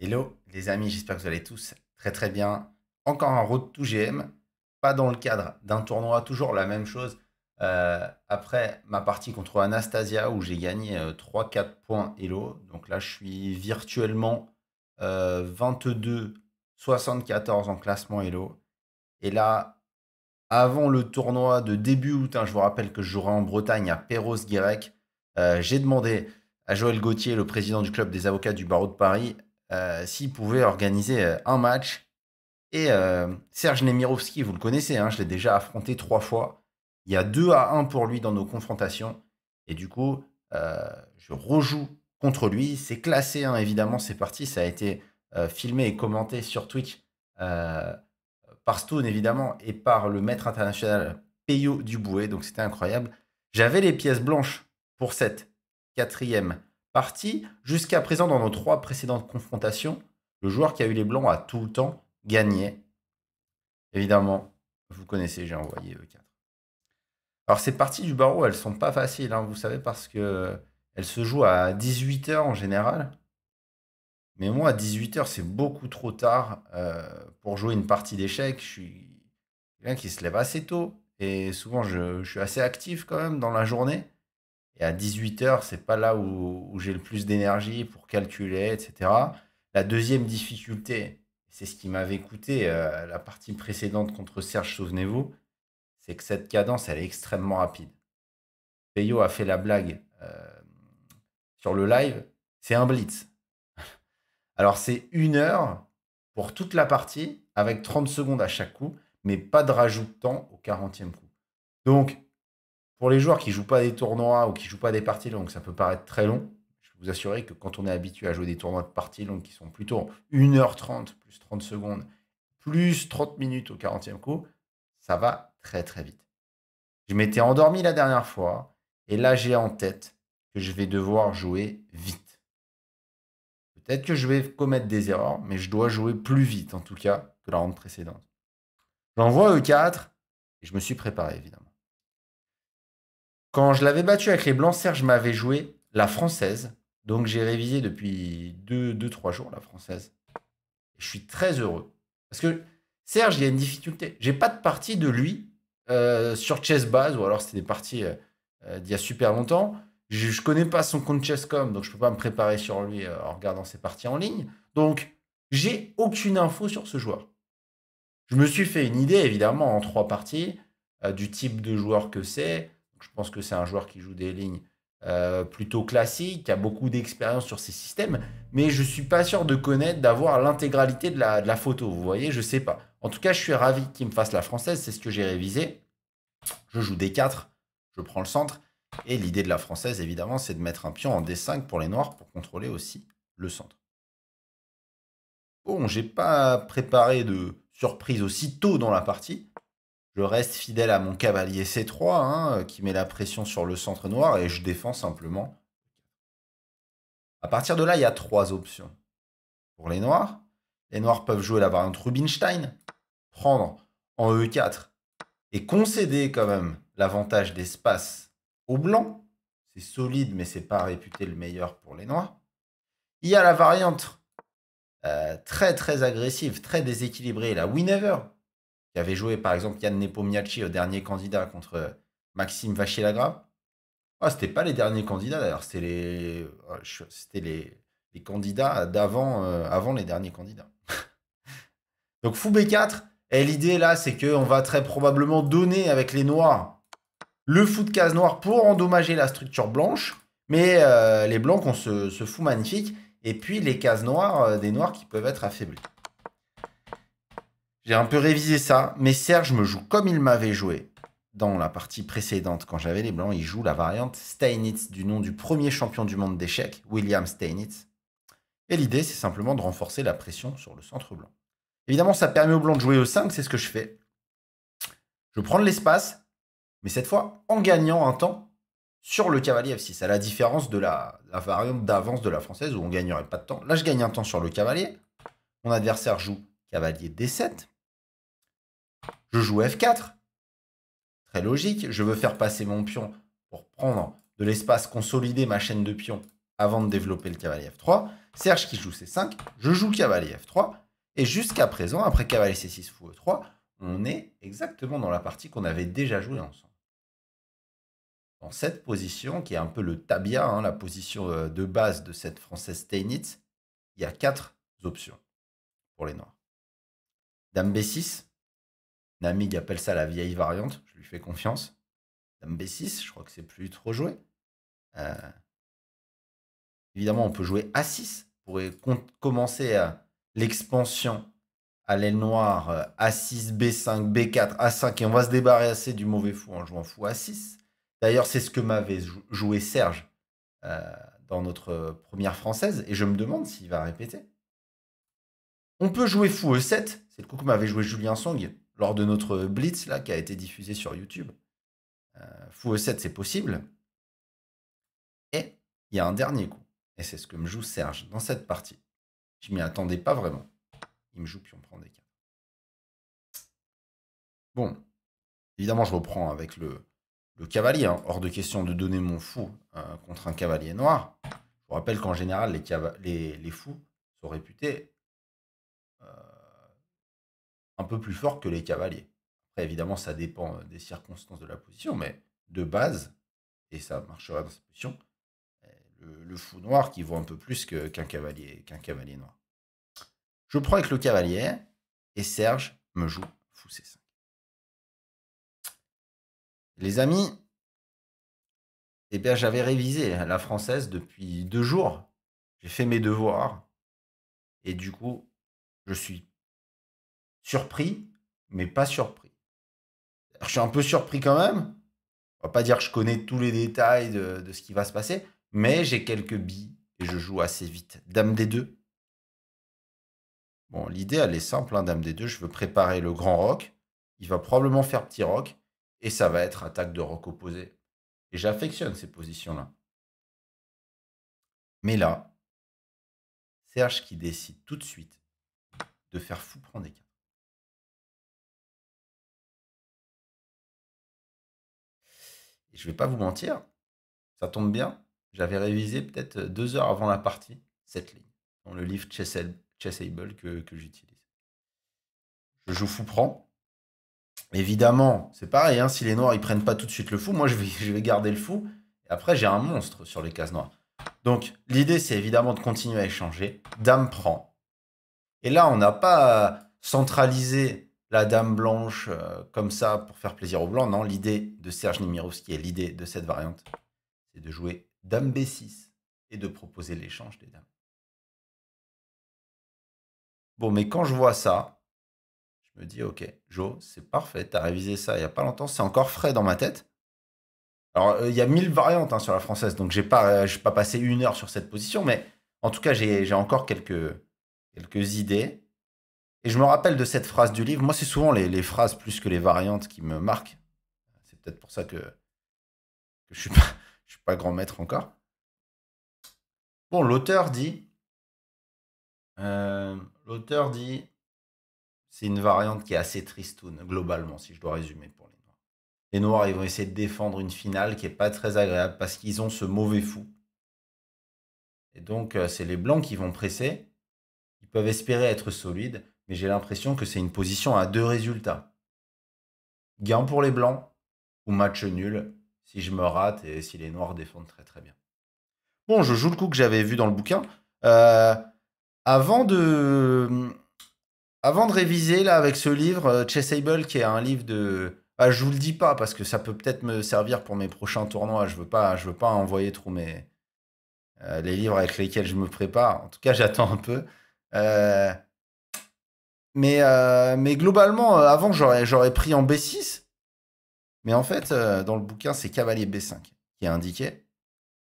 Hello les amis, j'espère que vous allez tous très très bien. Encore un road to GM, pas dans le cadre d'un tournoi, toujours la même chose. Euh, après ma partie contre Anastasia où j'ai gagné 3-4 euh, points Hello, donc là je suis virtuellement 22-74 euh, en classement Hello. Et là, avant le tournoi de début août, hein, je vous rappelle que je jouerai en Bretagne à Perros-Guirec, j'ai demandé à Joël Gauthier, le président du club des avocats du barreau de Paris, euh, s'il pouvait organiser euh, un match. Et euh, Serge Nemirovski, vous le connaissez, hein, je l'ai déjà affronté trois fois. Il y a 2 à 1 pour lui dans nos confrontations. Et du coup, je rejoue contre lui. C'est classé, hein, évidemment, c'est parti. Ça a été filmé et commenté sur Twitch par Stone, évidemment, et par le maître international Peyo Duboué. Donc c'était incroyable. J'avais les pièces blanches pour cette quatrième partie, jusqu'à présent, dans nos trois précédentes confrontations, le joueur qui a eu les blancs a tout le temps gagné. Évidemment, vous connaissez, j'ai envoyé E4. Euh, Alors, ces parties du barreau, elles sont pas faciles, hein, vous savez, parce que elles se jouent à 18h en général. Mais moi, à 18h, c'est beaucoup trop tard euh, pour jouer une partie d'échecs. Je suis quelqu'un qui se lève assez tôt. Et souvent, je, je, suis assez actif quand même dans la journée. Et à 18h, c'est pas là où, j'ai le plus d'énergie pour calculer, etc. La deuxième difficulté, c'est ce qui m'avait coûté euh, la partie précédente contre Serge, souvenez-vous, c'est que cette cadence, elle est extrêmement rapide. Peyo a fait la blague euh, sur le live, c'est un blitz. Alors c'est une heure pour toute la partie, avec 30 secondes à chaque coup, mais pas de rajout de temps au 40e coup. Donc, pour les joueurs qui jouent pas des tournois ou qui jouent pas des parties longues, ça peut paraître très long. Je vous assurer que quand on est habitué à jouer des tournois de parties longues qui sont plutôt 1h30 plus 30 secondes, plus 30 minutes au 40e coup, ça va très très vite. Je m'étais endormi la dernière fois et là j'ai en tête que je vais devoir jouer vite. Peut-être que je vais commettre des erreurs, mais je dois jouer plus vite en tout cas que la ronde précédente. J'envoie E4 et je me suis préparé évidemment. Quand je l'avais battu avec les Blancs, Serge m'avait joué la française. Donc j'ai révisé depuis 2-3 deux, jours la française. Je suis très heureux. Parce que Serge, il y a une difficulté. J'ai pas de partie de lui euh, sur chess base, ou alors c'était des parties euh, euh, d'il y a super longtemps. Je, ne connais pas son compte chesscom, donc je ne peux pas me préparer sur lui en regardant ses parties en ligne. Donc j'ai aucune info sur ce joueur. Je me suis fait une idée, évidemment, en trois parties, du type de joueur que c'est, je pense que c'est un joueur qui joue des lignes euh, plutôt classiques, qui a beaucoup d'expérience sur ces systèmes, mais je ne suis pas sûr de connaître, d'avoir l'intégralité de la, photo. Vous voyez, je ne sais pas. En tout cas, je suis ravi qu'il me fasse la française, c'est ce que j'ai révisé. Je joue D4, je prends le centre. Et l'idée de la française, évidemment, c'est de mettre un pion en D5 pour les noirs pour contrôler aussi le centre. Bon, j'ai pas préparé de surprise aussi tôt dans la partie. Le reste fidèle à mon cavalier C3 hein, euh, qui met la pression sur le centre noir et je défends simplement. À partir de là, il y a trois options. Pour les noirs, les noirs peuvent jouer la variante Rubinstein, prendre en E4 et concéder quand même l'avantage d'espace aux blancs. C'est solide, mais c'est pas réputé le meilleur pour les noirs. Il y a la variante euh, très très agressive, très déséquilibrée, la Winever, qui avait joué par exemple Yann Nepomniachtchi au dernier candidat contre euh, Maxime Vachier-Lagrave. Ce ah, c'était pas les derniers candidats d'ailleurs, c'était les, oh, candidats d'avant euh, avant les derniers candidats. Donc fou B4, et l'idée là, c'est qu'on va très probablement donner avec les noirs le fou de case noire pour endommager la structure blanche, mais euh, les blancs ont ce, ce fou magnifique, et puis les cases noires des noirs qui peuvent être affaiblis. J'ai un peu révisé ça, mais Serge me joue comme il m'avait joué. Dans la partie précédente, quand j'avais les blancs, il joue la variante Steinitz du nom du premier champion du monde d'échecs, William Steinitz. Et l'idée, c'est simplement de renforcer la pression sur le centre blanc. Évidemment, ça permet aux blancs de jouer e 5, c'est ce que je fais. Je prends de l'espace, mais cette fois en gagnant un temps sur le cavalier F6, à la différence de la, la variante d'avance de la française où on gagnerait pas de temps. Là, je gagne un temps sur le cavalier. Mon adversaire joue cavalier D7. Je joue F4. Très logique, je veux faire passer mon pion pour prendre de l'espace, consolider ma chaîne de pions avant de développer le cavalier F3. Serge qui joue C5, je joue cavalier F3. Et jusqu'à présent, après cavalier C6 fou E3, on est exactement dans la partie qu'on avait déjà jouée ensemble. Dans cette position, qui est un peu le tabia, hein, la position euh, de base de cette française Steinitz, il y a quatre options pour les noirs. Dame B6, Namig appelle ça la vieille variante, je lui fais confiance. Dame B6, je crois que c'est plus trop joué. Euh, évidemment, on peut jouer A6 pourrait commencer l'expansion à l'aile noire A6, B5, B4, A5 et on va se débarrasser du mauvais fou en jouant fou A6. D'ailleurs, c'est ce que m'avait joué Serge euh, dans notre première française et je me demande s'il va répéter. On peut jouer fou E7, c'est le coup que m'avait joué Julien Song lors de notre Blitz, là, qui a été diffusé sur YouTube. Euh, fou E7, c'est possible. Et il y a un dernier coup. Et c'est ce que me joue Serge dans cette partie. Je m'y attendais pas vraiment. Il me joue puis on prend des cas. Bon, évidemment, je reprends avec le, cavalier. Hein. Hors de question de donner mon fou euh, contre un cavalier noir. Je vous rappelle qu'en général, les fous sont réputés un peu plus fort que les cavaliers. Après, évidemment, ça dépend euh, des circonstances de la position, mais de base, et ça marchera dans cette position, eh, le, fou noir qui vaut un peu plus qu'un cavalier, qu'un cavalier noir. Je prends avec le cavalier, et Serge me joue fou C5. Les amis, eh bien, j'avais révisé la française depuis deux jours. J'ai fait mes devoirs. Et du coup, je suis surpris, mais pas surpris. je suis un peu surpris quand même. On va pas dire que je connais tous les détails de, ce qui va se passer, mais j'ai quelques billes et je joue assez vite. Dame des deux. Bon, l'idée, elle est simple, hein, Dame des deux. Je veux préparer le grand roc. Il va probablement faire petit roc et ça va être attaque de rock opposé. Et j'affectionne ces positions-là. Mais là, Serge qui décide tout de suite de faire fou prendre des cartes. je vais pas vous mentir, ça tombe bien, j'avais révisé peut-être euh, deux heures avant la partie cette ligne dans le livre Chessable que, que j'utilise. Je joue fou prend. Évidemment, c'est pareil, hein, si les noirs ils prennent pas tout de suite le fou, moi je vais, je vais garder le fou. Et après, j'ai un monstre sur les cases noires. Donc, l'idée, c'est évidemment de continuer à échanger. Dame prend. Et là, on n'a pas euh, centralisé la dame blanche euh, comme ça pour faire plaisir aux blancs. Non, l'idée de Serge Nimirovski est l'idée de cette variante, c'est de jouer dame B6 et de proposer l'échange des dames. Bon, mais quand je vois ça, je me dis, ok, Joe, c'est parfait, t'as révisé ça il n'y a pas longtemps, c'est encore frais dans ma tête. Alors, euh, il y a mille variantes hein, sur la française, donc euh, je n'ai pas, pas passé une heure sur cette position, mais en tout cas, j'ai encore quelques, quelques idées. Et je me rappelle de cette phrase du livre. Moi, c'est souvent les, phrases plus que les variantes qui me marquent. C'est peut-être pour ça que, je suis suis pas grand maître encore. Bon, l'auteur dit, euh, l'auteur dit, c'est une variante qui est assez tristoune globalement, si je dois résumer pour les Noirs. Les Noirs, ils vont essayer de défendre une finale qui n'est pas très agréable parce qu'ils ont ce mauvais fou. Et donc, euh, c'est les Blancs qui vont presser. Ils peuvent espérer être solides mais j'ai l'impression que c'est une position à deux résultats. Gain pour les Blancs ou match nul si je me rate et si les Noirs défendent très très bien. Bon, je joue le coup que j'avais vu dans le bouquin. Euh, avant de avant de réviser là avec ce livre, euh, Chessable qui est un livre de. Ah, je vous le dis pas parce que ça peut peut-être me servir pour mes prochains tournois. Je veux pas, je veux pas envoyer trop mes euh, les livres avec lesquels je me prépare. En tout cas, j'attends un peu. Euh, mais, globalement, euh, avant, j'aurais pris en B6. Mais en fait, euh, dans le bouquin, c'est cavalier B5 qui est indiqué.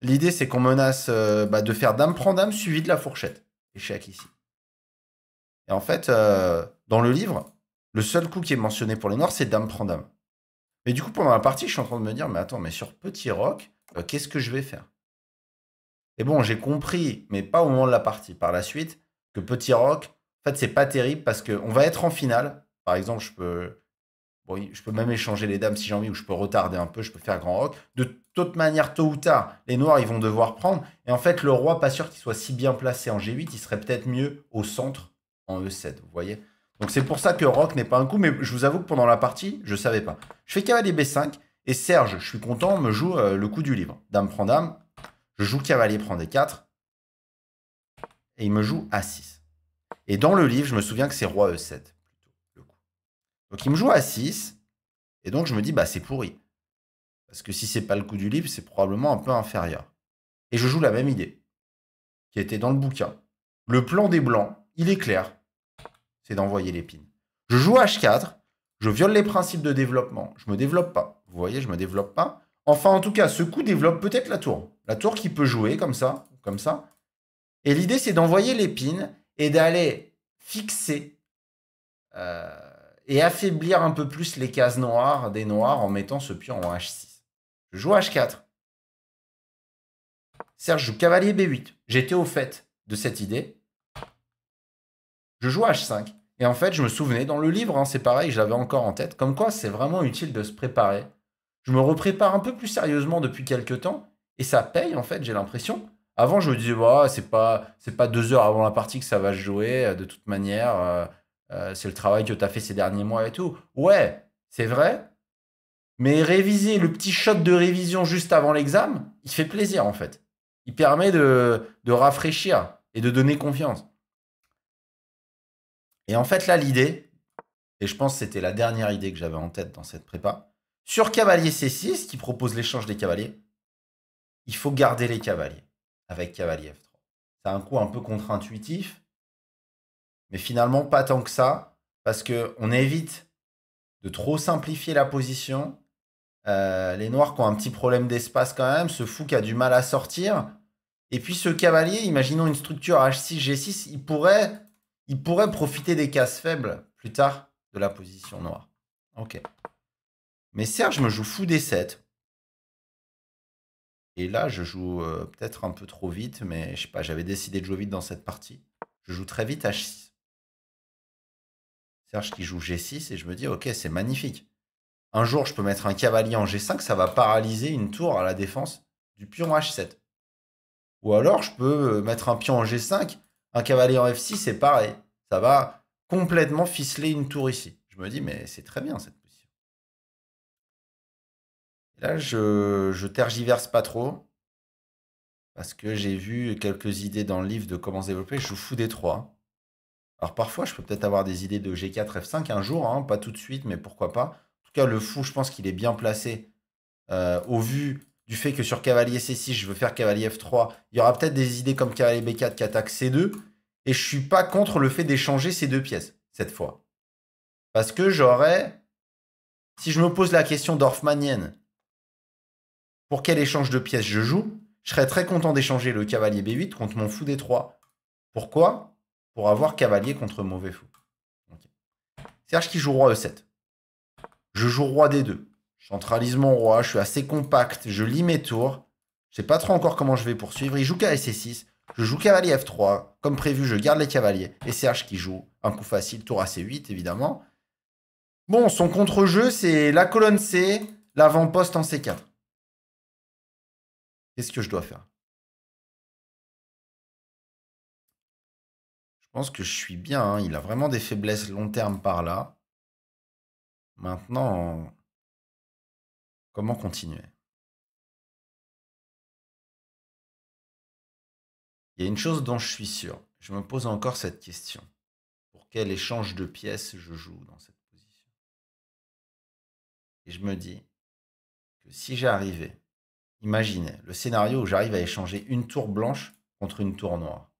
L'idée, c'est qu'on menace bah, de faire dame prend dame suivi de la fourchette. Échec ici. Et en fait, dans le livre, le seul coup qui est mentionné pour les noirs, c'est dame prend dame. Mais du coup, pendant la partie, je suis en train de me dire, mais attends, mais sur petit Rock, qu'est-ce que je vais faire Et bon, j'ai compris, mais pas au moment de la partie, par la suite, que petit Rock... En fait, c'est pas terrible parce qu'on va être en finale. Par exemple, je peux, bon, je peux même échanger les dames si j'ai envie, ou je peux retarder un peu, je peux faire grand rock. De toute manière, tôt ou tard, les noirs, ils vont devoir prendre. Et en fait, le roi, pas sûr qu'il soit si bien placé en G8, il serait peut-être mieux au centre en E7, vous voyez Donc c'est pour ça que rock n'est pas un coup, mais je vous avoue que pendant la partie, je ne savais pas. Je fais cavalier B5, et Serge, je suis content, me joue euh, le coup du livre. Dame prend dame, je joue cavalier prend D4, et il me joue A6. Et dans le livre, je me souviens que c'est roi E7. plutôt. Donc il me joue à 6. Et donc je me dis, bah c'est pourri. Parce que si c'est pas le coup du livre, c'est probablement un peu inférieur. Et je joue la même idée, qui était dans le bouquin. Le plan des blancs, il est clair. C'est d'envoyer l'épine. Je joue H4, je viole les principes de développement. Je me développe pas. Vous voyez, je me développe pas. Enfin, en tout cas, ce coup développe peut-être la tour. La tour qui peut jouer comme ça, comme ça. Et l'idée, c'est d'envoyer l'épine et d'aller fixer euh, et affaiblir un peu plus les cases noires des noirs en mettant ce pion en H6. Je joue H4. Serge joue cavalier B8. J'étais au fait de cette idée. Je joue H5. Et en fait, je me souvenais dans le livre, hein, c'est pareil, je l'avais encore en tête, comme quoi c'est vraiment utile de se préparer. Je me reprépare un peu plus sérieusement depuis quelques temps, et ça paye en fait, j'ai l'impression, avant, je me disais, bah, c'est pas, pas deux heures avant la partie que ça va se jouer. Euh, de toute manière, euh, euh, c'est le travail que tu as fait ces derniers mois et tout. Ouais, c'est vrai. Mais réviser, le petit shot de révision juste avant l'examen, il fait plaisir en fait. Il permet de, de rafraîchir et de donner confiance. Et en fait, là, l'idée, et je pense que c'était la dernière idée que j'avais en tête dans cette prépa, sur cavalier C6, qui propose l'échange des cavaliers, il faut garder les cavaliers avec cavalier F3. C'est un coup un peu contre-intuitif, mais finalement pas tant que ça, parce qu'on évite de trop simplifier la position. Euh, les noirs qui ont un petit problème d'espace quand même, ce fou qui a du mal à sortir. Et puis ce cavalier, imaginons une structure H6, G6, il pourrait, il pourrait profiter des cases faibles plus tard de la position noire. Ok. Mais Serge me joue fou des 7 et là, je joue euh, peut-être un peu trop vite, mais je sais pas, j'avais décidé de jouer vite dans cette partie. Je joue très vite H6. Serge qui joue G6 et je me dis, ok, c'est magnifique. Un jour, je peux mettre un cavalier en G5, ça va paralyser une tour à la défense du pion H7. Ou alors, je peux euh, mettre un pion en G5, un cavalier en F6, c'est pareil. Ça va complètement ficeler une tour ici. Je me dis, mais c'est très bien cette Là, je, je tergiverse pas trop parce que j'ai vu quelques idées dans le livre de comment se développer. Je vous fou des trois. Alors parfois, je peux peut-être avoir des idées de G4, F5 un jour, hein, pas tout de suite, mais pourquoi pas. En tout cas, le fou, je pense qu'il est bien placé euh, au vu du fait que sur cavalier C6, je veux faire cavalier F3. Il y aura peut-être des idées comme cavalier B4 qui attaque C2. Et je suis pas contre le fait d'échanger ces deux pièces cette fois. Parce que j'aurais, si je me pose la question dorfmanienne, pour quel échange de pièces je joue, je serais très content d'échanger le cavalier B8 contre mon fou D3. Pourquoi Pour avoir cavalier contre mauvais fou. Serge qui joue roi E7. Je joue roi D2. Je centralise mon roi, je suis assez compact, je lis mes tours. Je sais pas trop encore comment je vais poursuivre. Il joue KSC6. Je joue cavalier F3. Comme prévu, je garde les cavaliers. Et Serge qui joue un coup facile, tour à C8, évidemment. Bon, son contre-jeu, c'est la colonne C, l'avant-poste en C4. Qu'est-ce que je dois faire Je pense que je suis bien. Hein. Il a vraiment des faiblesses long terme par là. Maintenant, comment continuer Il y a une chose dont je suis sûr. Je me pose encore cette question. Pour quel échange de pièces je joue dans cette position Et je me dis que si j'arrivais Imagine le scénario où j'arrive à échanger une tour blanche contre une tour noire.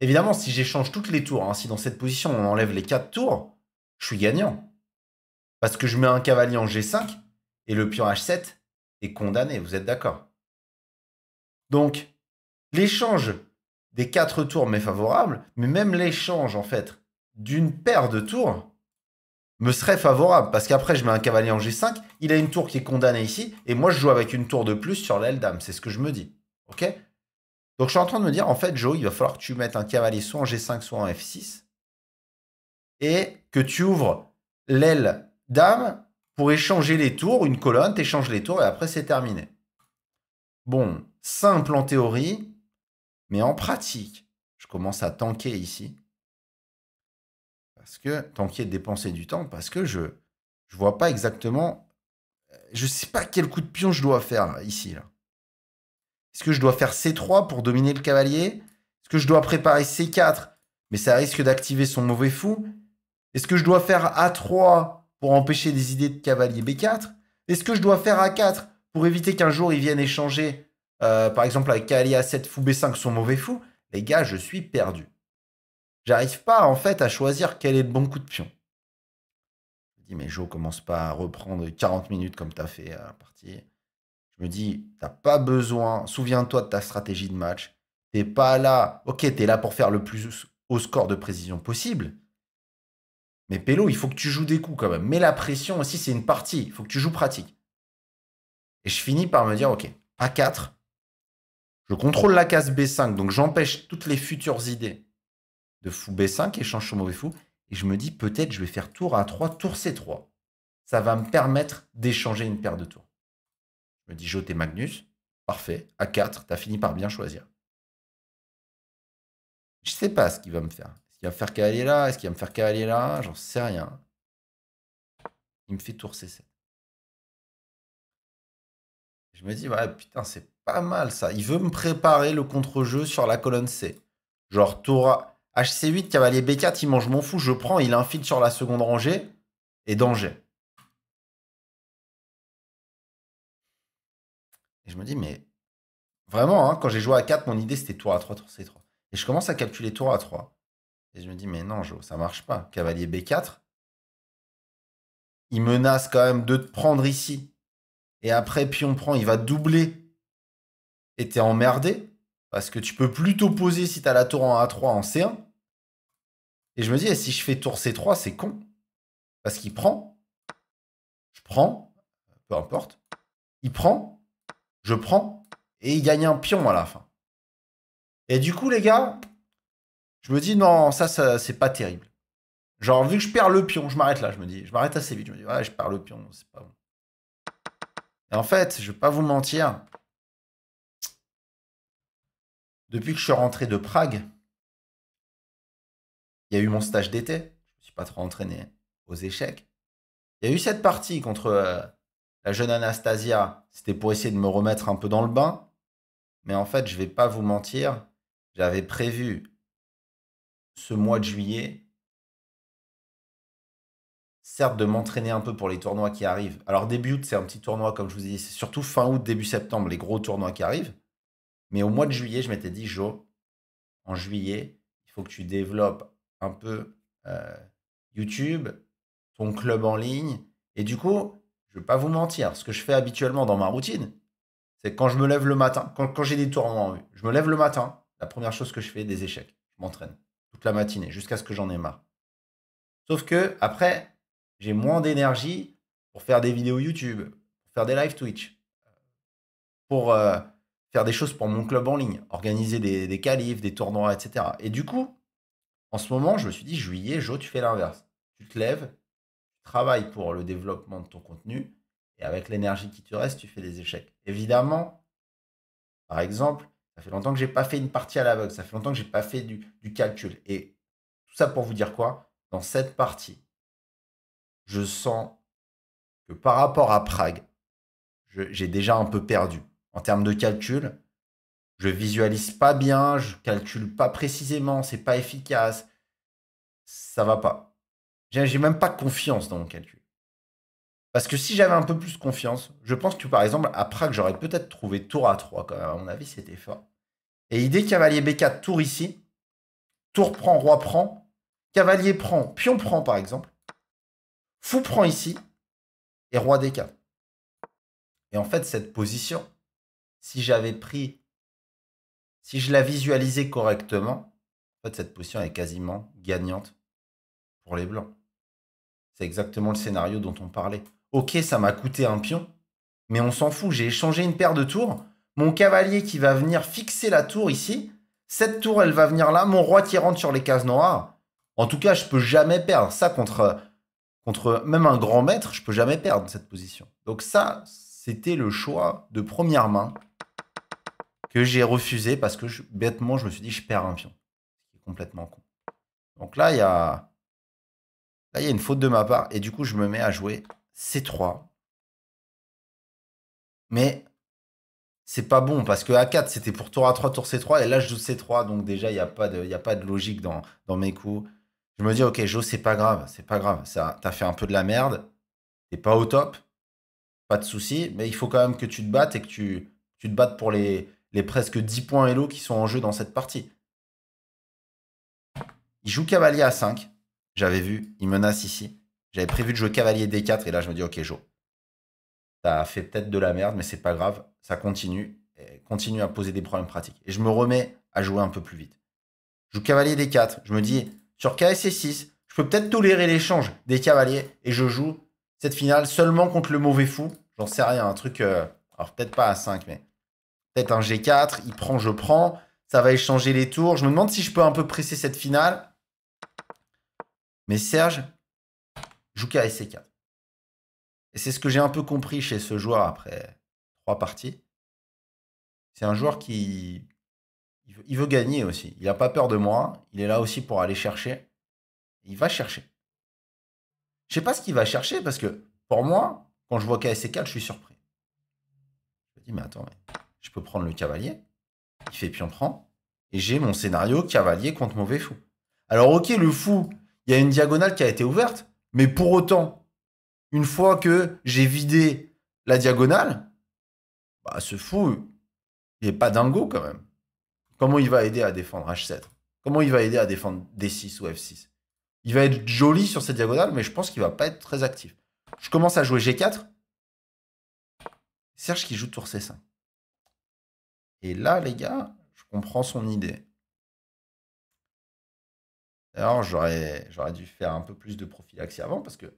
Évidemment, si j'échange toutes les tours, hein, si dans cette position on enlève les 4 tours, je suis gagnant. Parce que je mets un cavalier en G5 et le pion H7 est condamné, vous êtes d'accord Donc, l'échange des 4 tours m'est favorable, mais même l'échange en fait d'une paire de tours me serait favorable. Parce qu'après, je mets un cavalier en G5, il a une tour qui est condamnée ici, et moi, je joue avec une tour de plus sur l'aile dame. C'est ce que je me dis. OK Donc, je suis en train de me dire, en fait, Joe, il va falloir que tu mettes un cavalier soit en G5, soit en F6, et que tu ouvres l'aile dame pour échanger les tours, une colonne, échanges les tours, et après, c'est terminé. Bon, simple en théorie, mais en pratique, je commence à tanker ici parce que tant qu'il y a dépensé du temps, parce que je je vois pas exactement, euh, je sais pas quel coup de pion je dois faire ici. Là. Est-ce que je dois faire C3 pour dominer le cavalier Est-ce que je dois préparer C4 Mais ça risque d'activer son mauvais fou. Est-ce que je dois faire A3 pour empêcher des idées de cavalier B4 Est-ce que je dois faire A4 pour éviter qu'un jour il vienne échanger, euh, par exemple avec cavalier A7, fou B5, son mauvais fou Les gars, je suis perdu. J'arrive pas, en fait, à choisir quel est le bon coup de pion. Je me dis, mais Joe, commence pas à reprendre 40 minutes comme t'as fait à la euh, partie. Je me dis, t'as pas besoin, souviens-toi de ta stratégie de match. T'es pas là, ok, t'es là pour faire le plus haut score de précision possible. Mais Pélo, il faut que tu joues des coups quand même. Mais la pression aussi, c'est une partie. Il faut que tu joues pratique. Et je finis par me dire, ok, a 4, je contrôle la case B5, donc j'empêche toutes les futures idées de fou B5, échange sur mauvais fou, et je me dis peut-être je vais faire tour A3, tour C3. Ça va me permettre d'échanger une paire de tours. Je me dis jeter Magnus, parfait, A4, t'as fini par bien choisir. Je sais pas ce qu'il va me faire. Est-ce qu'il va me faire cavalier là Est-ce qu'il va me faire cavalier là J'en sais rien. Il me fait tour C7. Je me dis, ouais, putain, c'est pas mal ça. Il veut me préparer le contre-jeu sur la colonne C. Genre tour A HC8, cavalier B4, il mange mon fou, je prends, il infile sur la seconde rangée et danger. Et je me dis, mais vraiment, hein, quand j'ai joué à 4, mon idée c'était tour à 3, tour C3. Et je commence à calculer tour à 3. Et je me dis, mais non, Joe, ça marche pas. Cavalier B4, il menace quand même de te prendre ici. Et après, puis on prend, il va doubler. Et t'es emmerdé. Parce que tu peux plutôt poser si tu as la tour en A3 en C1. Et je me dis, eh, si je fais tour C3, c'est con. Parce qu'il prend. Je prends. Peu importe. Il prend. Je prends. Et il gagne un pion à la fin. Et du coup, les gars, je me dis, non, ça, ça c'est pas terrible. Genre, vu que je perds le pion, je m'arrête là, je me dis. Je m'arrête assez vite. Je me dis, ouais, je perds le pion, c'est pas bon. Et en fait, je vais pas vous mentir, depuis que je suis rentré de Prague, il y a eu mon stage d'été. Je ne me suis pas trop entraîné aux échecs. Il y a eu cette partie contre euh, la jeune Anastasia. C'était pour essayer de me remettre un peu dans le bain. Mais en fait, je vais pas vous mentir, j'avais prévu ce mois de juillet, certes, de m'entraîner un peu pour les tournois qui arrivent. Alors, début août, c'est un petit tournoi, comme je vous ai dit, c'est surtout fin août, début septembre, les gros tournois qui arrivent. Mais au mois de mmh. juillet, je m'étais dit, Jo, en juillet, il faut que tu développes un peu euh, YouTube, ton club en ligne. Et du coup, je ne vais pas vous mentir, ce que je fais habituellement dans ma routine, c'est quand je me lève le matin, quand, j'ai des tournois en vue, je me lève le matin, la première chose que je fais, des échecs. Je m'entraîne toute la matinée jusqu'à ce que j'en ai marre. Sauf que après, j'ai moins d'énergie pour faire des vidéos YouTube, pour faire des live Twitch, pour euh, faire des choses pour mon club en ligne, organiser des, des qualifs, des tournois, etc. Et du coup, en ce moment, je me suis dit, juillet, Jo, tu fais l'inverse. Tu te lèves, tu travailles pour le développement de ton contenu, et avec l'énergie qui te reste, tu fais des échecs. Évidemment, par exemple, ça fait longtemps que je n'ai pas fait une partie à l'aveugle, ça fait longtemps que je n'ai pas fait du calcul. Et tout ça pour vous dire quoi Dans cette partie, je sens que par rapport à Prague, j'ai déjà un peu perdu en termes de calcul. Je visualise pas bien, je calcule pas précisément, c'est pas efficace. Ça va pas. J'ai même pas confiance dans mon calcul. Parce que si j'avais un peu plus confiance, je pense que par exemple, à Prague, j'aurais peut-être trouvé tour à 3 quand même. À mon avis, c'était fort. Et idée cavalier B4, tour ici. Tour prend, roi prend. Cavalier prend, pion prend par exemple. Fou prend ici. Et roi D4. Et en fait, cette position, si j'avais pris, si je la visualisais correctement, en fait, cette position est quasiment gagnante pour les blancs. C'est exactement le scénario dont on parlait. Ok, ça m'a coûté un pion, mais on s'en fout. J'ai échangé une paire de tours. Mon cavalier qui va venir fixer la tour ici, cette tour, elle va venir là. Mon roi qui rentre sur les cases noires. En tout cas, je peux jamais perdre. Ça, contre, contre même un grand maître, je peux jamais perdre cette position. Donc ça, c'était le choix de première main que j'ai refusé parce que bêtement, je me suis dit, je perds un pion. C'est complètement con. Donc là, il y a. Là, il y a une faute de ma part. Et du coup, je me mets à jouer C3. Mais c'est pas bon parce que A4, c'était pour tour A3, tour C3. Et là, je joue C3. Donc déjà, il n'y a, pas de, a pas de logique dans, dans mes coups. Je me dis, ok, Joe c'est pas grave. C'est pas grave. T'as fait un peu de la merde. T'es pas au top. Pas de souci. Mais il faut quand même que tu te battes et que tu, tu te battes pour les, les presque 10 points Elo qui sont en jeu dans cette partie. Il joue cavalier à 5. J'avais vu, il menace ici. J'avais prévu de jouer cavalier D4 et là je me dis ok Joe, Ça fait peut-être de la merde mais c'est pas grave, ça continue, continue à poser des problèmes pratiques. Et je me remets à jouer un peu plus vite. Je joue cavalier D4, je me dis sur KSC6, je peux peut-être tolérer l'échange des cavaliers et je joue cette finale seulement contre le mauvais fou. J'en sais rien, un truc, euh, alors peut-être pas à 5 mais peut-être un G4, il prend, je prends. Ça va échanger les tours. Je me demande si je peux un peu presser cette finale. Mais Serge joue ksc 4 Et c'est ce que j'ai un peu compris chez ce joueur après trois parties. C'est un joueur qui il veut, gagner aussi. Il n'a pas peur de moi. Il est là aussi pour aller chercher. Il va chercher. Je sais pas ce qu'il va chercher parce que pour moi, quand je vois KSC4, je suis surpris. Je me dis, mais attends, mais je peux prendre le cavalier. Il fait pion prend. Et j'ai mon scénario cavalier contre mauvais fou. Alors ok, le fou, il y a une diagonale qui a été ouverte, mais pour autant, une fois que j'ai vidé la diagonale, bah, ce fou, il n'est pas dingo quand même. Comment il va aider à défendre H7 Comment il va aider à défendre D6 ou F6 Il va être joli sur cette diagonale, mais je pense qu'il va pas être très actif. Je commence à jouer G4. Serge qui joue tour C5. Et là, les gars, je comprends son idée. D'ailleurs, j'aurais, dû faire un peu plus de prophylaxie avant parce que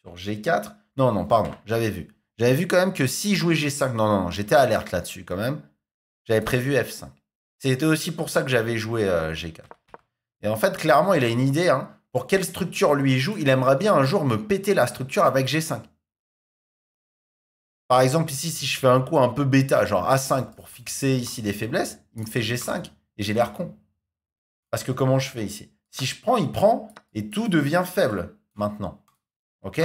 sur G4, non, non, pardon, j'avais vu. J'avais vu quand même que s'il jouait G5, non, non, non, j'étais alerte là-dessus quand même. J'avais prévu F5. C'était aussi pour ça que j'avais joué euh, G4. Et en fait, clairement, il a une idée. Hein. pour quelle structure lui joue, il aimerait bien un jour me péter la structure avec G5. Par exemple, ici, si je fais un coup un peu bêta, genre A5 pour fixer ici des faiblesses, il me fait G5 et j'ai l'air con. Parce que comment je fais ici Si je prends, il prend et tout devient faible maintenant. OK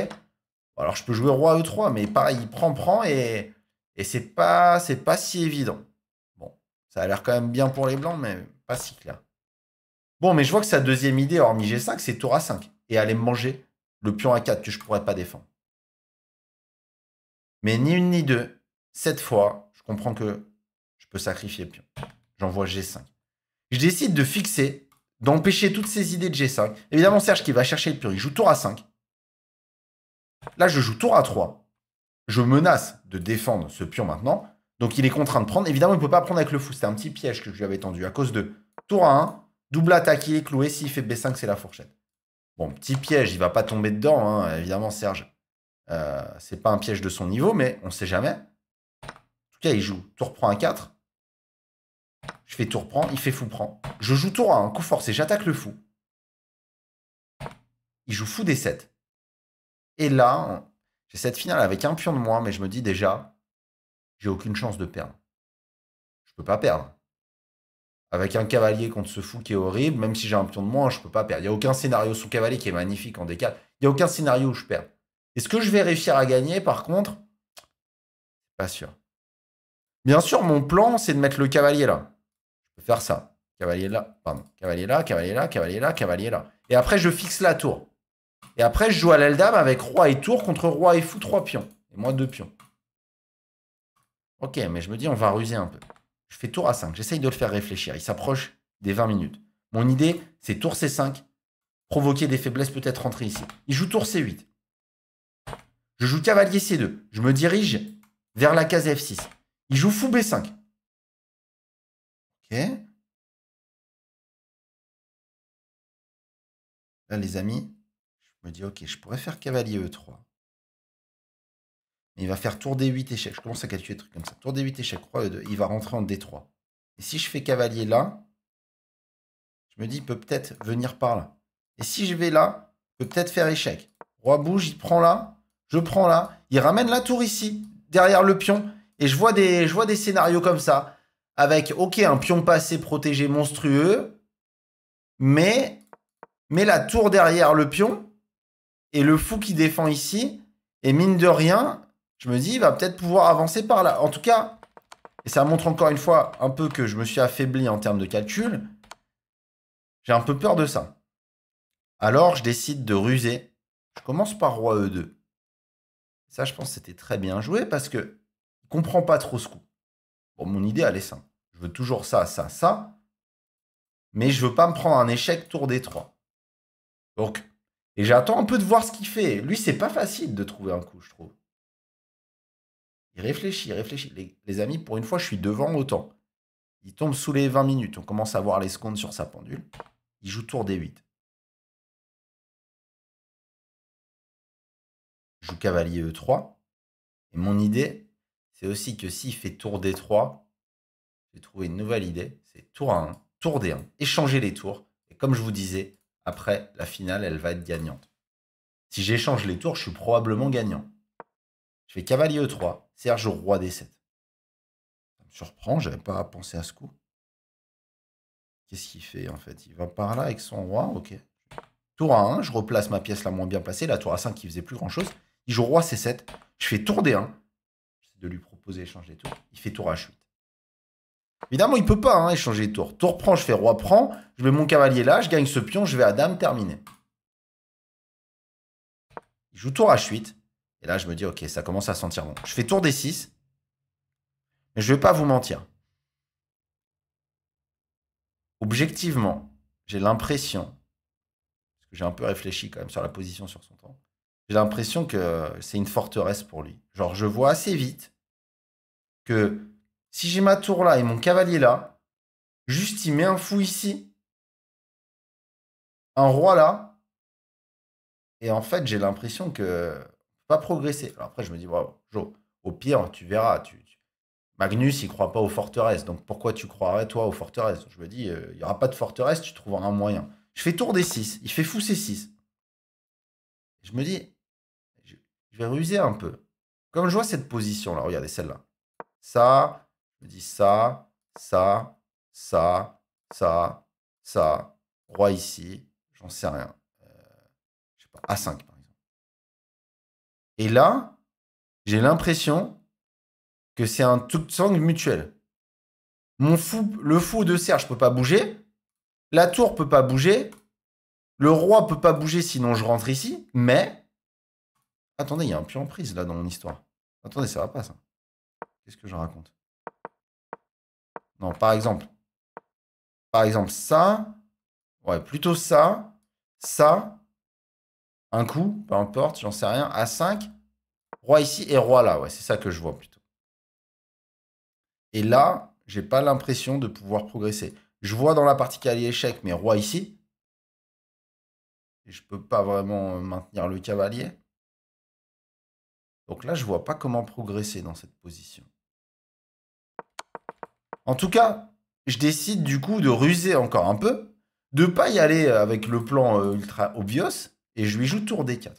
Alors, je peux jouer roi E3, mais pareil, il prend, prend et, et c'est pas, pas si évident. Bon, ça a l'air quand même bien pour les blancs, mais pas si clair. Bon, mais je vois que sa deuxième idée, hormis G5, c'est tour A5 et aller manger le pion A4 que je pourrais pas défendre. Mais ni une ni deux. Cette fois, je comprends que je peux sacrifier le pion. J'envoie G5. Je décide de fixer, d'empêcher toutes ces idées de G5. Évidemment, Serge qui va chercher le pion, il joue tour à 5. Là, je joue tour à 3. Je menace de défendre ce pion maintenant. Donc, il est contraint de prendre. Évidemment, il ne peut pas prendre avec le fou. C'était un petit piège que je lui avais tendu à cause de tour à 1. Double attaque, il est cloué. S'il fait B5, c'est la fourchette. Bon, petit piège, il va pas tomber dedans, hein. évidemment, Serge. Euh, c'est pas un piège de son niveau, mais on sait jamais. En tout cas, il joue tour prend un 4. Je fais tour prend, il fait fou prend. Je joue tour à un coup forcé, j'attaque le fou. Il joue fou des 7. Et là, j'ai cette finale avec un pion de moins, mais je me dis déjà, j'ai aucune chance de perdre. Je peux pas perdre. Avec un cavalier contre ce fou qui est horrible, même si j'ai un pion de moins, je peux pas perdre. Il n'y a aucun scénario sous cavalier qui est magnifique en décal. Il n'y a aucun scénario où je perds. Est-ce que je vais réussir à gagner par contre Pas sûr. Bien sûr, mon plan, c'est de mettre le cavalier là. Je peux faire ça. Cavalier là, pardon. Cavalier là, cavalier là, cavalier là, cavalier là. Et après, je fixe la tour. Et après, je joue à l'aldame avec roi et tour contre roi et fou, trois pions. Et moi, deux pions. Ok, mais je me dis, on va ruser un peu. Je fais tour à 5. J'essaye de le faire réfléchir. Il s'approche des 20 minutes. Mon idée, c'est tour C5, provoquer des faiblesses, peut-être rentrer ici. Il joue tour C8. Je joue cavalier C2. Je me dirige vers la case F6. Il joue fou B5. Ok. Là, les amis, je me dis, ok, je pourrais faire cavalier E3. il va faire tour D8 échec. Je commence à calculer des trucs comme ça. Tour D8 échec, roi E2. Il va rentrer en D3. Et si je fais cavalier là, je me dis, il peut peut-être venir par là. Et si je vais là, il peut peut-être faire échec. Roi bouge, il prend là je prends là, il ramène la tour ici, derrière le pion, et je vois des, des scénarios comme ça, avec, ok, un pion passé protégé monstrueux, mais, mais la tour derrière le pion, et le fou qui défend ici, et mine de rien, je me dis, il va peut-être pouvoir avancer par là. En tout cas, et ça montre encore une fois un peu que je me suis affaibli en termes de calcul, j'ai un peu peur de ça. Alors, je décide de ruser. Je commence par roi e2. Ça, je pense c'était très bien joué parce que ne comprend pas trop ce coup. Bon, mon idée, elle est simple. Je veux toujours ça, ça, ça. Mais je veux pas me prendre un échec tour des trois. Donc, et j'attends un peu de voir ce qu'il fait. Lui, c'est pas facile de trouver un coup, je trouve. Il réfléchit, réfléchit. Les, amis, pour une fois, je suis devant autant. Il tombe sous les 20 minutes. On commence à voir les secondes sur sa pendule. Il joue tour des 8. joue cavalier E3. Et mon idée, c'est aussi que s'il fait tour D3, j'ai trouvé une nouvelle idée, c'est tour A1, tour D1, échanger les tours. Et comme je vous disais, après, la finale, elle va être gagnante. Si j'échange les tours, je suis probablement gagnant. Je fais cavalier E3, Serge roi D7. Ça me surprend, j'avais pas pensé à ce coup. Qu'est-ce qu'il fait en fait Il va par là avec son roi, ok. Tour A1, je replace ma pièce la moins bien placée, la tour A5 qui faisait plus grand chose. Il joue roi C7. Je fais tour D1. Je de lui proposer d'échanger des tours. Il fait tour H8. Évidemment, il ne peut pas hein, échanger les tour. Tour prend, je fais roi prend. Je mets mon cavalier là, je gagne ce pion, je vais à dame, terminer. Il joue tour H8. Et là, je me dis, ok, ça commence à sentir bon. Je fais tour D6. Mais je vais pas vous mentir. Objectivement, j'ai l'impression, parce que j'ai un peu réfléchi quand même sur la position sur son temps, j'ai l'impression que c'est une forteresse pour lui. Genre, je vois assez vite que si j'ai ma tour là et mon cavalier là, juste il met un fou ici, un roi là, et en fait, j'ai l'impression que pas progresser. Alors après, je me dis, au pire, tu verras. Tu, Magnus, il croit pas aux forteresses. Donc pourquoi tu croirais, toi, aux forteresses Je me dis, euh, il y aura pas de forteresse, tu trouveras un moyen. Je fais tour des 6. Il fait fou ces 6. Je me dis, je vais ruser un peu. Comme je vois cette position-là, regardez celle-là. Ça, je dis ça, ça, ça, ça, ça. Roi ici, j'en sais rien. Euh, sais pas, A5 par exemple. Et là, j'ai l'impression que c'est un tout sang mutuel. Mon fou, le fou de Serge peut pas bouger. La tour peut pas bouger. Le roi peut pas bouger sinon je rentre ici. Mais Attendez, il y a un pion en prise là dans mon histoire. Attendez, ça va pas ça. Qu'est-ce que je raconte Non, par exemple. Par exemple, ça. Ouais, plutôt ça. Ça. Un coup, peu importe, j'en sais rien. a 5. Roi ici et roi là. Ouais, c'est ça que je vois plutôt. Et là, j'ai pas l'impression de pouvoir progresser. Je vois dans la partie cavalier échec, mais roi ici. Et je peux pas vraiment euh, maintenir le cavalier. Donc là, je vois pas comment progresser dans cette position. En tout cas, je décide du coup de ruser encore un peu, de pas y aller avec le plan euh, ultra obvious, et je lui joue tour D4.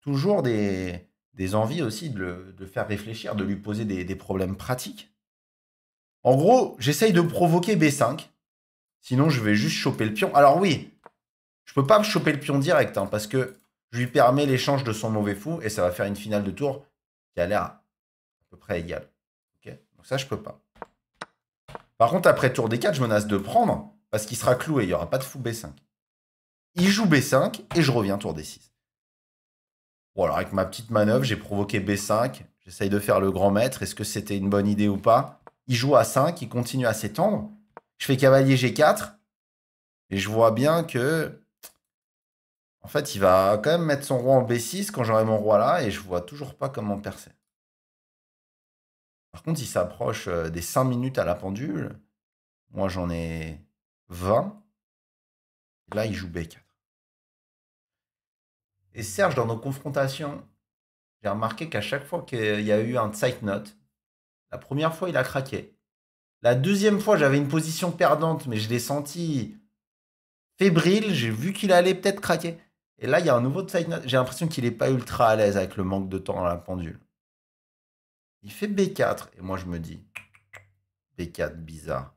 Toujours des, envies aussi de le faire réfléchir, de lui poser des, problèmes pratiques. En gros, j'essaye de provoquer B5, sinon je vais juste choper le pion. Alors oui, je peux pas choper le pion direct, hein, parce que je lui permets l'échange de son mauvais fou et ça va faire une finale de tour qui a l'air à peu près égale. Donc ça, je peux pas. Par contre, après tour D4, je menace de prendre parce qu'il sera cloué, il n'y aura pas de fou B5. Il joue B5 et je reviens tour D6. Bon, alors avec ma petite manœuvre, j'ai provoqué B5, j'essaye de faire le grand maître, est-ce que c'était une bonne idée ou pas Il joue à 5 il continue à s'étendre, je fais cavalier G4, et je vois bien que en fait, il va quand même mettre son roi en B6 quand j'aurai mon roi là, et je vois toujours pas comment percer. Par contre, il s'approche euh, des 5 minutes à la pendule. Moi, j'en ai 20. Là, il joue B4. Et Serge, dans nos confrontations, j'ai remarqué qu'à chaque fois qu'il y a eu un tight note, la première fois, il a craqué. La deuxième fois, j'avais une position perdante, mais je l'ai senti fébrile. J'ai vu qu'il allait peut-être craquer. Et là, il y a un nouveau note, J'ai l'impression qu'il n'est pas ultra à l'aise avec le manque de temps à la pendule. Il fait B4. Et moi, je me dis, B4, bizarre.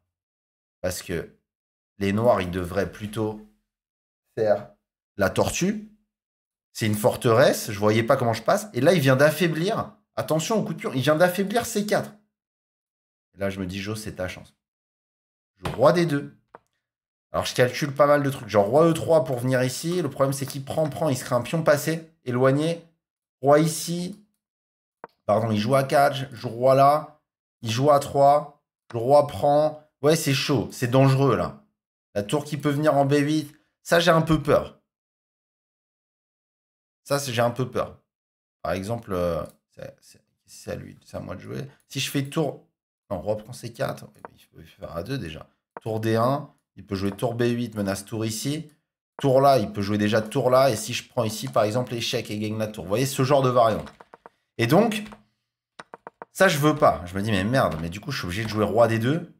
Parce que les noirs, ils devraient plutôt faire la tortue. C'est une forteresse. Je voyais pas comment je passe. Et là, il vient d'affaiblir. Attention au coup de pion. Il vient d'affaiblir C4. Et là, je me dis, Joe, c'est ta chance. Je roi des deux. Alors je calcule pas mal de trucs, genre roi e3 pour venir ici. Le problème c'est qu'il prend, prend, il se crée un pion passé, éloigné. Roi ici. Pardon, il joue à 4, joue roi là. Il joue à 3. Le roi prend. Ouais, c'est chaud, c'est dangereux là. La tour qui peut venir en B8. Ça, j'ai un peu peur. Ça, j'ai un peu peur. Par exemple, euh, c'est à lui, c'est à moi de jouer. Si je fais tour. Non, roi prend C4. Il peut faire A2 déjà. Tour D1 il peut jouer tour B8, menace tour ici. Tour là, il peut jouer déjà tour là. Et si je prends ici, par exemple, échec, et gagne la tour. Vous voyez, ce genre de variant. Et donc, ça, je veux pas. Je me dis, mais merde, mais du coup, je suis obligé de jouer roi des deux.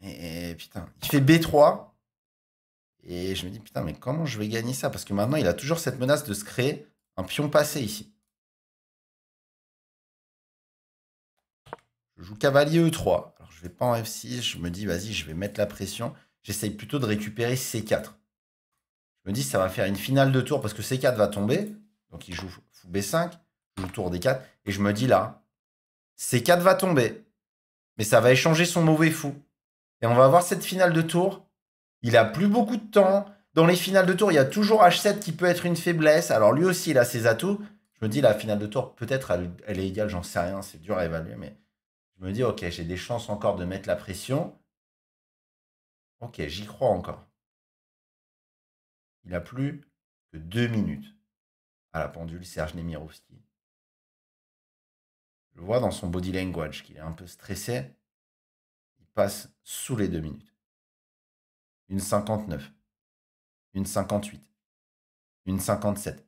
Et, putain, il fait B3. Et je me dis, putain, mais comment je vais gagner ça Parce que maintenant, il a toujours cette menace de se créer un pion passé ici. Je joue cavalier E3. Alors, je vais pas en F6. Je me dis, vas-y, je vais mettre la pression j'essaye plutôt de récupérer C4. Je me dis, ça va faire une finale de tour parce que C4 va tomber. Donc il joue fou B5, joue tour D4. Et je me dis là, C4 va tomber. Mais ça va échanger son mauvais fou. Et on va avoir cette finale de tour. Il a plus beaucoup de temps. Dans les finales de tour, il y a toujours H7 qui peut être une faiblesse. Alors lui aussi, il a ses atouts. Je me dis, la finale de tour, peut-être elle, est égale, j'en sais rien, c'est dur à évaluer. Mais je me dis, ok, j'ai des chances encore de mettre la pression. Ok, j'y crois encore. Il a plus que deux minutes à la pendule Serge Nemirovski. Je vois dans son body language qu'il est un peu stressé. Il passe sous les deux minutes. Une 59, une 58, une 57.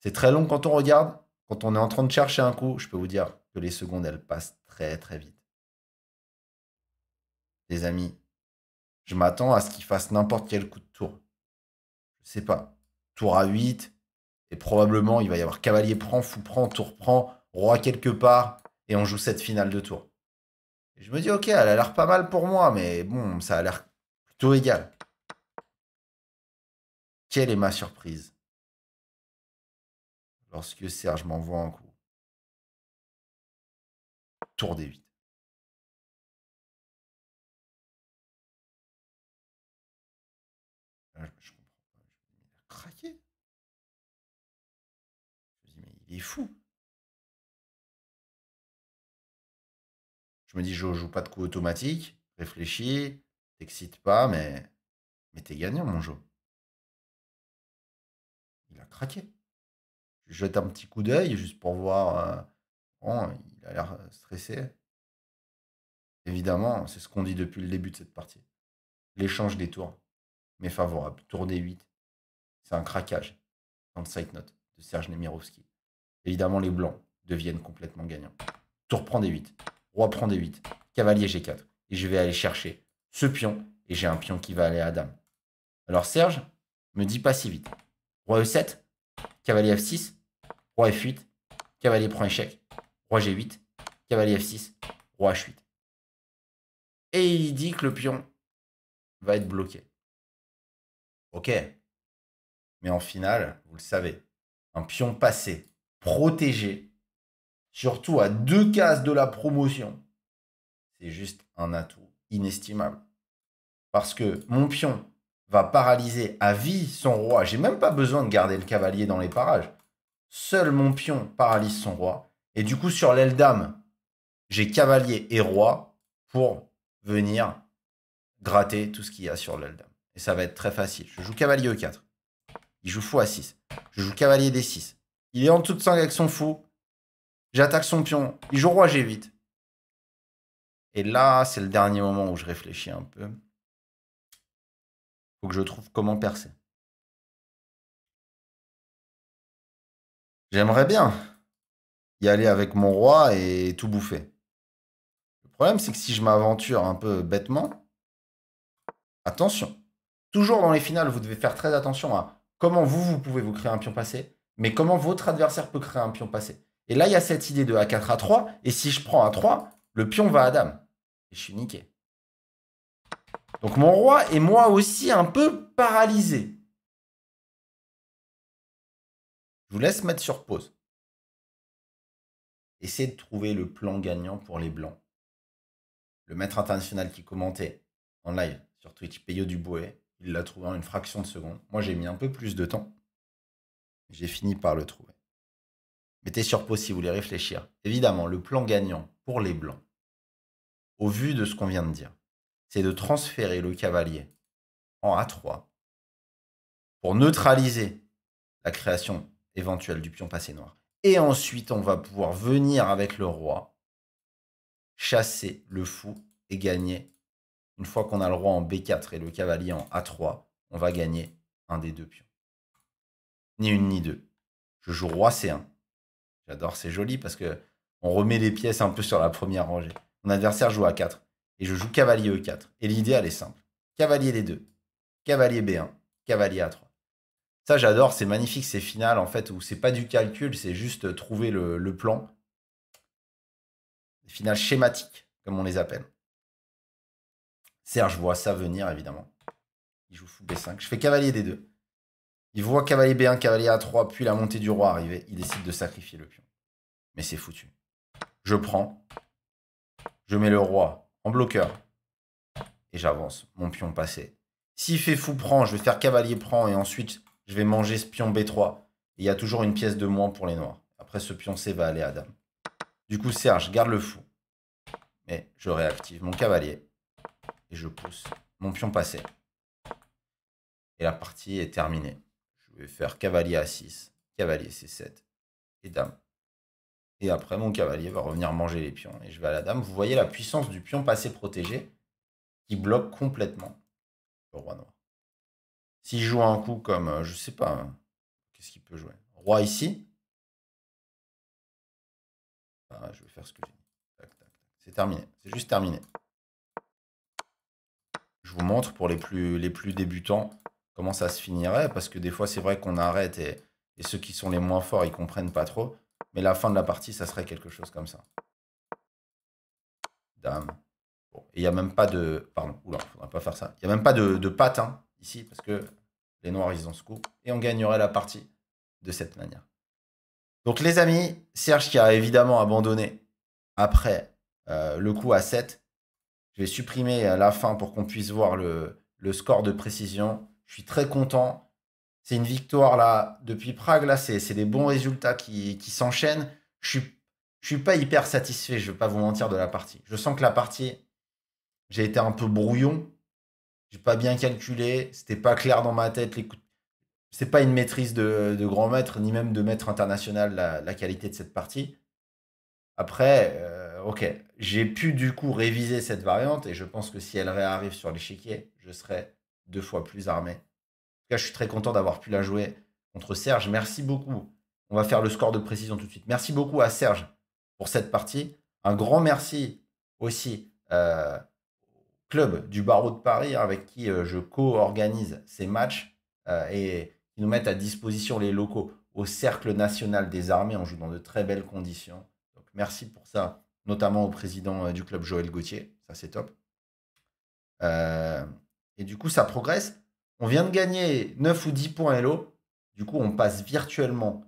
C'est très long quand on regarde. Quand on est en train de chercher un coup, je peux vous dire que les secondes, elles passent très très vite. Les amis, je m'attends à ce qu'il fasse n'importe quel coup de tour. Je sais pas. Tour à 8, et probablement il va y avoir cavalier prend, fou prend, tour prend, roi quelque part, et on joue cette finale de tour. je me dis, ok, elle a l'air pas mal pour moi, mais bon, ça a l'air plutôt égal. Quelle est ma surprise lorsque Serge m'envoie un coup Tour des 8. Il est fou. Je me dis, je joue pas de coup automatique, réfléchis, t'excites pas, mais, mais t'es gagnant, mon jeu. Il a craqué. Je jette un petit coup d'œil juste pour voir. Euh, bon, il a l'air euh, stressé. Évidemment, c'est ce qu'on dit depuis le début de cette partie. L'échange des tours, mais favorable. Tour des 8, c'est un craquage dans side note de Serge Nemirovski. Évidemment, les blancs deviennent complètement gagnants. Tour prend des 8 Roi prend des 8 Cavalier G4. Et je vais aller chercher ce pion. Et j'ai un pion qui va aller à dame. Alors Serge me dit pas si vite. Roi E7, cavalier F6, roi F8, cavalier prend échec, roi G8, cavalier F6, roi H8. Et il dit que le pion va être bloqué. Ok. Mais en finale, vous le savez, un pion passé protégé, surtout à deux cases de la promotion, c'est juste un atout inestimable. Parce que mon pion va paralyser à vie son roi. J'ai même pas besoin de garder le cavalier dans les parages. Seul mon pion paralyse son roi. Et du coup, sur l'aile dame, j'ai cavalier et roi pour venir gratter tout ce qu'il y a sur l'aile dame. Et ça va être très facile. Je joue cavalier e4. Il joue fou à 6. Je joue cavalier d6. Il est en toute de 5 avec son fou. J'attaque son pion. Il joue roi, j'évite. Et là, c'est le dernier moment où je réfléchis un peu. Faut que je trouve comment percer. J'aimerais bien y aller avec mon roi et tout bouffer. Le problème, c'est que si je m'aventure un peu bêtement, attention. Toujours dans les finales, vous devez faire très attention à comment vous, vous pouvez vous créer un pion passé mais comment votre adversaire peut créer un pion passé. Et là, il y a cette idée de A4 à 3, et si je prends a 3, le pion va à dame. Et je suis niqué. Donc mon roi est moi aussi un peu paralysé. Je vous laisse mettre sur pause. Essayez de trouver le plan gagnant pour les blancs. Le maître international qui commentait en live sur Twitch, Payot Dubouet, il l'a trouvé en une fraction de seconde. Moi, j'ai mis un peu plus de temps. J'ai fini par le trouver. Mettez sur pause si vous voulez réfléchir. Évidemment, le plan gagnant pour les Blancs, au vu de ce qu'on vient de dire, c'est de transférer le cavalier en A3 pour neutraliser la création éventuelle du pion passé noir. Et ensuite, on va pouvoir venir avec le roi, chasser le fou et gagner. Une fois qu'on a le roi en B4 et le cavalier en A3, on va gagner un des deux pions ni une ni deux. Je joue roi C1. J'adore, c'est joli parce que on remet les pièces un peu sur la première rangée. Mon adversaire joue a 4 et je joue cavalier E4. Et l'idéal est simple. Cavalier D2, cavalier B1, cavalier A3. Ça, j'adore, c'est magnifique ces finales en fait où c'est pas du calcul, c'est juste trouver le, plan. Final finales schématiques, comme on les appelle. Serge voit ça venir évidemment. Il joue fou B5. Je fais cavalier D2. Il voit cavalier B1, cavalier A3, puis la montée du roi arriver. Il décide de sacrifier le pion. Mais c'est foutu. Je prends. Je mets le roi en bloqueur. Et j'avance. Mon pion passé. S'il fait fou prend, je vais faire cavalier prend et ensuite je vais manger ce pion B3. Il y a toujours une pièce de moins pour les noirs. Après, ce pion C va aller à dame. Du coup, Serge garde le fou. Mais je réactive mon cavalier. Et je pousse mon pion passé. Et la partie est terminée je vais faire cavalier à 6, cavalier c7 et dame. Et après, mon cavalier va revenir manger les pions et je vais à la dame. Vous voyez la puissance du pion passé protégé qui bloque complètement le roi noir. S'il joue un coup comme, euh, je sais pas, qu'est-ce qu'il peut jouer Roi ici ah, Je vais faire ce que j'ai C'est terminé. C'est juste terminé. Je vous montre pour les plus, les plus débutants comment ça se finirait, parce que des fois, c'est vrai qu'on arrête et, ceux qui sont les moins forts, ils comprennent pas trop. Mais la fin de la partie, ça serait quelque chose comme ça. Dame. Bon. il n'y a même pas de... Pardon, oula, faudrait pas faire ça. Il n'y a même pas de, patin hein, ici, parce que les noirs, ils ont ce coup. Et on gagnerait la partie de cette manière. Donc les amis, Serge qui a évidemment abandonné après euh, le coup à 7. Je vais supprimer euh, la fin pour qu'on puisse voir le, le score de précision. Je suis très content. C'est une victoire là depuis Prague. Là, c'est des bons résultats qui, qui s'enchaînent. Je suis, je suis pas hyper satisfait. Je vais pas vous mentir de la partie. Je sens que la partie, j'ai été un peu brouillon. J'ai pas bien calculé. C'était pas clair dans ma tête. Ce c'est pas une maîtrise de, de, grand maître, ni même de maître international, la, la qualité de cette partie. Après, euh, ok, j'ai pu du coup réviser cette variante, et je pense que si elle réarrive sur l'échiquier, je serai deux fois plus armé. En tout cas, je suis très content d'avoir pu la jouer contre Serge. Merci beaucoup. On va faire le score de précision tout de suite. Merci beaucoup à Serge pour cette partie. Un grand merci aussi euh, au club du Barreau de Paris avec qui euh, je co-organise ces matchs euh, et qui nous mettent à disposition les locaux au Cercle national des armées. On joue dans de très belles conditions. merci pour ça, notamment au président du club Joël Gauthier. Ça, c'est top. Et du coup, ça progresse. On vient de gagner 9 ou 10 points Hello. Du coup, on passe virtuellement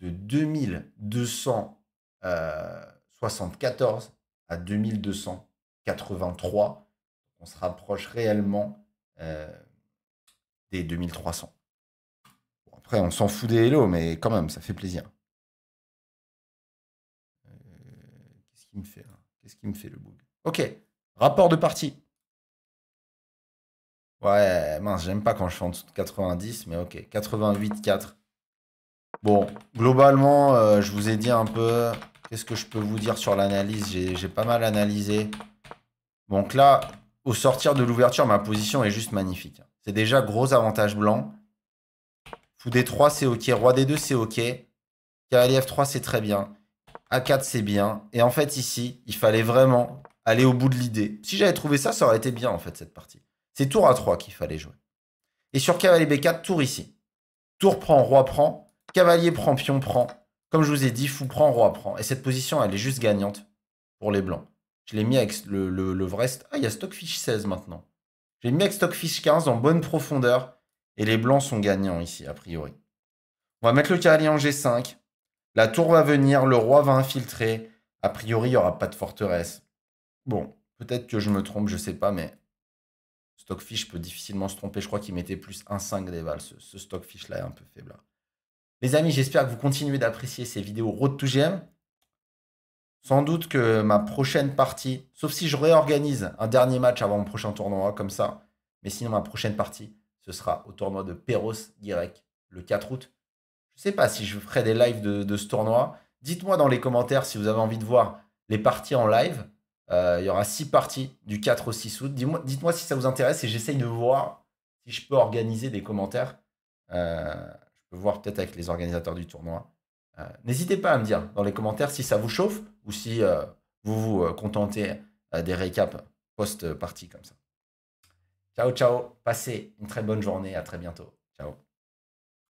de 2274 euh, à 2283. On se rapproche réellement euh, des 2300. Bon, après, on s'en fout des Hello, mais quand même, ça fait plaisir. Euh, qu'est-ce qui me fait hein Qu'est-ce qui me fait le bug Ok, rapport de partie. Ouais, mince, j'aime pas quand je suis en dessous de 90, mais ok. 88-4. Bon, globalement, euh, je vous ai dit un peu. Qu'est-ce que je peux vous dire sur l'analyse J'ai pas mal analysé. Donc là, au sortir de l'ouverture, ma position est juste magnifique. C'est déjà gros avantage blanc. Fou D3, c'est ok. Roi D2, c'est ok. Cavalier F3, c'est très bien. A4, c'est bien. Et en fait, ici, il fallait vraiment aller au bout de l'idée. Si j'avais trouvé ça, ça aurait été bien, en fait, cette partie. C'est tour à 3 qu'il fallait jouer. Et sur cavalier B4, tour ici. Tour prend, roi prend, cavalier prend, pion prend. Comme je vous ai dit, fou prend, roi prend. Et cette position, elle est juste gagnante pour les blancs. Je l'ai mis avec le, vrai... Ah, il y a Stockfish 16 maintenant. J'ai mis avec Stockfish 15 en bonne profondeur. Et les blancs sont gagnants ici, a priori. On va mettre le cavalier en G5. La tour va venir, le roi va infiltrer. A priori, il n'y aura pas de forteresse. Bon, peut-être que je me trompe, je ne sais pas, mais Stockfish peut difficilement se tromper. Je crois qu'il mettait plus 1,5 des balles. Ce, Stockfish-là est un peu faible. Hein. Les amis, j'espère que vous continuez d'apprécier ces vidéos Road to GM. Sans doute que ma prochaine partie, sauf si je réorganise un dernier match avant mon prochain tournoi, comme ça. Mais sinon, ma prochaine partie, ce sera au tournoi de Perros Guirec le 4 août. Je ne sais pas si je ferai des lives de ce tournoi. Dites-moi dans les commentaires si vous avez envie de voir les parties en live. Euh, il y aura six parties du 4 au 6 août. Dites-moi si ça vous intéresse et j'essaye de voir si je peux organiser des commentaires. Euh, je peux voir peut-être avec les organisateurs du tournoi. Euh, n'hésitez pas à me dire dans les commentaires si ça vous chauffe ou si vous vous contentez des récaps post-partie comme ça. Ciao, ciao. Passez une très bonne journée. À très bientôt. Ciao.